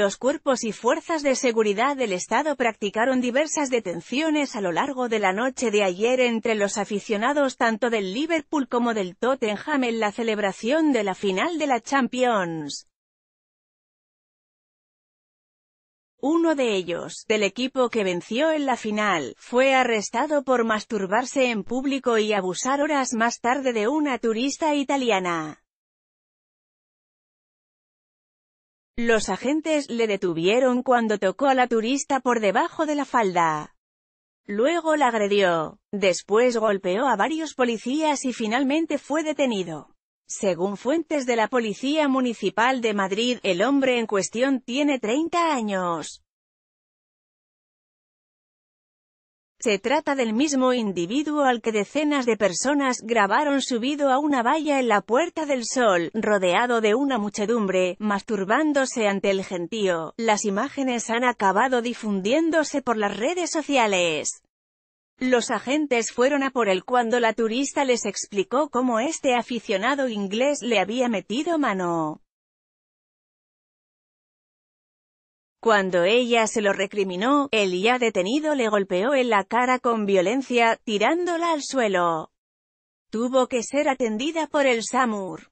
Los cuerpos y fuerzas de seguridad del Estado practicaron diversas detenciones a lo largo de la noche de ayer entre los aficionados tanto del Liverpool como del Tottenham en la celebración de la final de la Champions. Uno de ellos, del equipo que venció en la final, fue arrestado por masturbarse en público y abusar horas más tarde de una turista italiana. Los agentes le detuvieron cuando tocó a la turista por debajo de la falda. Luego la agredió. Después golpeó a varios policías y finalmente fue detenido. Según fuentes de la Policía Municipal de Madrid, el hombre en cuestión tiene 30 años. Se trata del mismo individuo al que decenas de personas grabaron subido a una valla en la Puerta del Sol, rodeado de una muchedumbre, masturbándose ante el gentío. Las imágenes han acabado difundiéndose por las redes sociales. Los agentes fueron a por él cuando la turista les explicó cómo este aficionado inglés le había metido mano. Cuando ella se lo recriminó, el ya detenido le golpeó en la cara con violencia, tirándola al suelo. Tuvo que ser atendida por el SAMUR.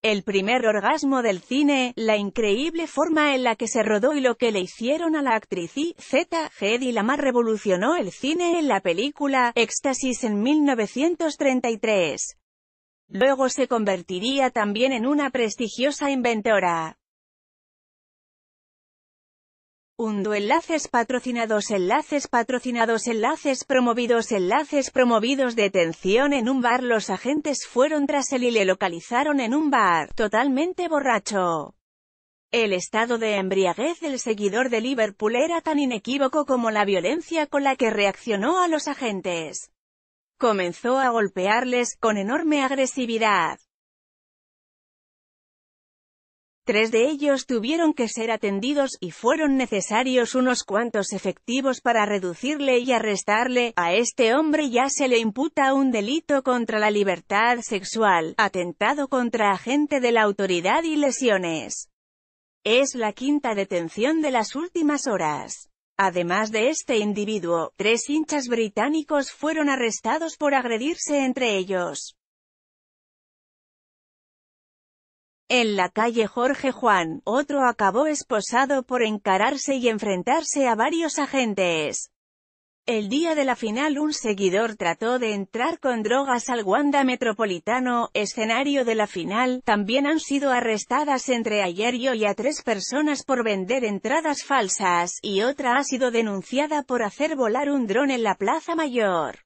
El primer orgasmo del cine, la increíble forma en la que se rodó y lo que le hicieron a la actriz y Z. Hedy Lamar revolucionó el cine en la película Éxtasis en 1933. Luego se convertiría también en una prestigiosa inventora enlaces patrocinados enlaces patrocinados enlaces promovidos enlaces promovidos detención en un bar los agentes fueron tras él y le localizaron en un bar, totalmente borracho. El estado de embriaguez del seguidor de Liverpool era tan inequívoco como la violencia con la que reaccionó a los agentes. Comenzó a golpearles, con enorme agresividad. Tres de ellos tuvieron que ser atendidos, y fueron necesarios unos cuantos efectivos para reducirle y arrestarle. A este hombre ya se le imputa un delito contra la libertad sexual, atentado contra agente de la autoridad y lesiones. Es la quinta detención de las últimas horas. Además de este individuo, tres hinchas británicos fueron arrestados por agredirse entre ellos. En la calle Jorge Juan, otro acabó esposado por encararse y enfrentarse a varios agentes. El día de la final un seguidor trató de entrar con drogas al Wanda Metropolitano, escenario de la final, también han sido arrestadas entre ayer y hoy a tres personas por vender entradas falsas, y otra ha sido denunciada por hacer volar un dron en la Plaza Mayor.